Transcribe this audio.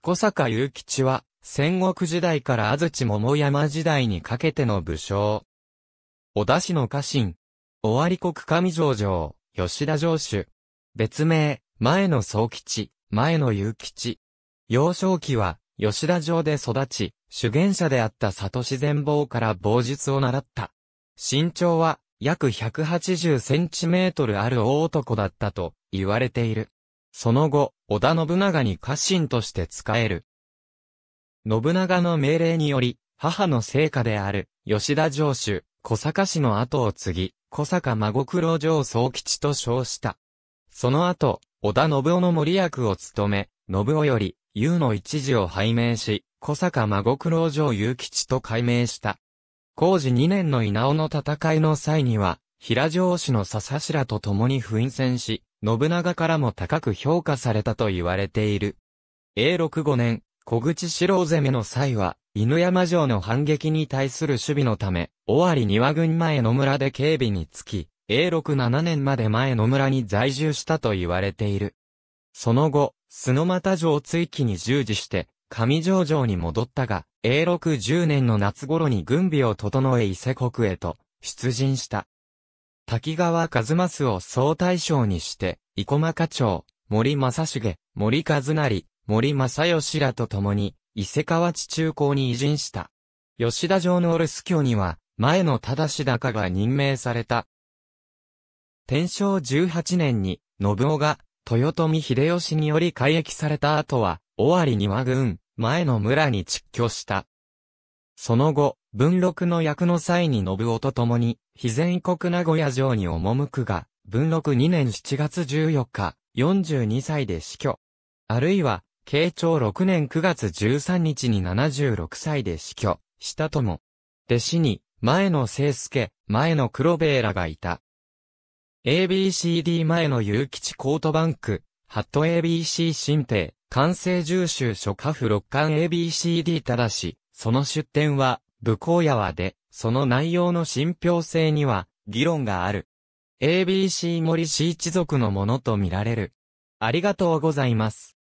小坂雄吉は、戦国時代から安土桃山時代にかけての武将。小田氏の家臣。尾張国上城城、吉田城主。別名、前の宗吉、前の雄吉。幼少期は、吉田城で育ち、主言者であった里自然坊から傍術を習った。身長は、約180センチメートルある大男だったと、言われている。その後、織田信長に家臣として仕える。信長の命令により、母の成果である、吉田城主、小坂氏の後を継ぎ、小坂孫黒城総吉と称した。その後、織田信夫の森役を務め、信夫より、優の一時を拝命し、小坂孫黒城優吉と改名した。工事2年の稲尾の戦いの際には、平城氏の笹白と共に奮戦し、信長からも高く評価されたと言われている。永禄5年、小口四郎攻めの際は、犬山城の反撃に対する守備のため、尾張庭軍前野村で警備につき、永禄7年まで前野村に在住したと言われている。その後、須俣城追記に従事して、上城城に戻ったが、永禄10年の夏頃に軍備を整え伊勢国へと、出陣した。滝川一益を総大将にして、生駒課長、森正重、森和成、森正義らと共に、伊勢川地中港に移陣した。吉田城の留守居には、前の忠高が任命された。天正18年に、信夫が、豊臣秀吉により改役された後は、尾張庭軍、前の村に実居した。その後、文禄の役の際に信夫と共に、非全国名古屋城に赴くが、文禄2年7月14日、42歳で死去。あるいは、慶長6年9月13日に76歳で死去、したとも。弟子に、前の聖介、前の黒兵衛らがいた。ABCD 前の有吉コートバンク、ハット ABC 新帝、完成重修書下府六巻 ABCD ただし、その出典は、武功屋はで、その内容の信憑性には、議論がある。ABC 森氏一族のものとみられる。ありがとうございます。